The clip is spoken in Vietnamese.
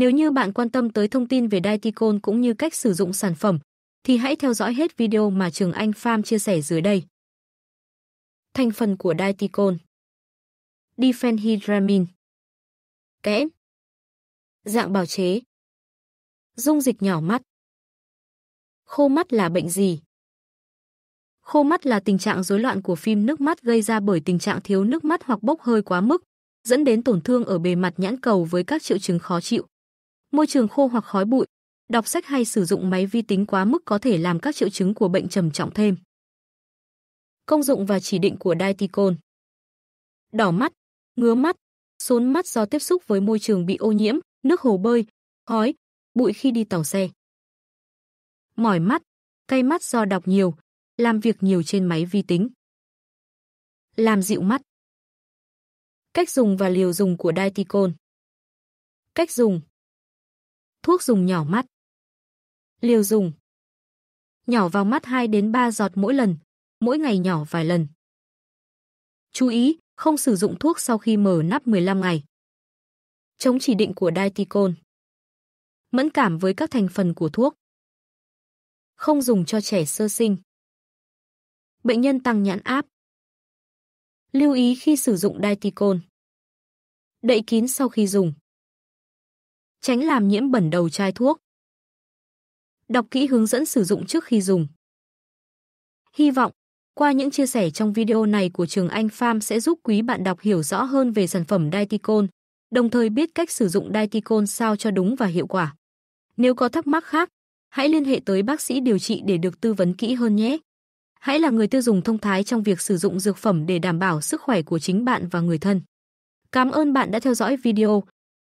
Nếu như bạn quan tâm tới thông tin về Daiticon cũng như cách sử dụng sản phẩm, thì hãy theo dõi hết video mà Trường Anh Farm chia sẻ dưới đây. Thành phần của Daiticon Diphenhydramine Kẽm Dạng bào chế Dung dịch nhỏ mắt Khô mắt là bệnh gì? Khô mắt là tình trạng rối loạn của phim nước mắt gây ra bởi tình trạng thiếu nước mắt hoặc bốc hơi quá mức, dẫn đến tổn thương ở bề mặt nhãn cầu với các triệu chứng khó chịu môi trường khô hoặc khói bụi, đọc sách hay sử dụng máy vi tính quá mức có thể làm các triệu chứng của bệnh trầm trọng thêm. Công dụng và chỉ định của Diticon Đỏ mắt, ngứa mắt, sốn mắt do tiếp xúc với môi trường bị ô nhiễm, nước hồ bơi, khói, bụi khi đi tàu xe. Mỏi mắt, cay mắt do đọc nhiều, làm việc nhiều trên máy vi tính. Làm dịu mắt. Cách dùng và liều dùng của Diticon Cách dùng thuốc dùng nhỏ mắt. Liều dùng. Nhỏ vào mắt 2 đến 3 giọt mỗi lần, mỗi ngày nhỏ vài lần. Chú ý, không sử dụng thuốc sau khi mở nắp 15 ngày. Chống chỉ định của Diticon. Mẫn cảm với các thành phần của thuốc. Không dùng cho trẻ sơ sinh. Bệnh nhân tăng nhãn áp. Lưu ý khi sử dụng Diticon. Đậy kín sau khi dùng tránh làm nhiễm bẩn đầu chai thuốc. Đọc kỹ hướng dẫn sử dụng trước khi dùng. Hy vọng, qua những chia sẻ trong video này của Trường Anh Farm sẽ giúp quý bạn đọc hiểu rõ hơn về sản phẩm Diticon, đồng thời biết cách sử dụng Diticon sao cho đúng và hiệu quả. Nếu có thắc mắc khác, hãy liên hệ tới bác sĩ điều trị để được tư vấn kỹ hơn nhé. Hãy là người tiêu dùng thông thái trong việc sử dụng dược phẩm để đảm bảo sức khỏe của chính bạn và người thân. Cảm ơn bạn đã theo dõi video.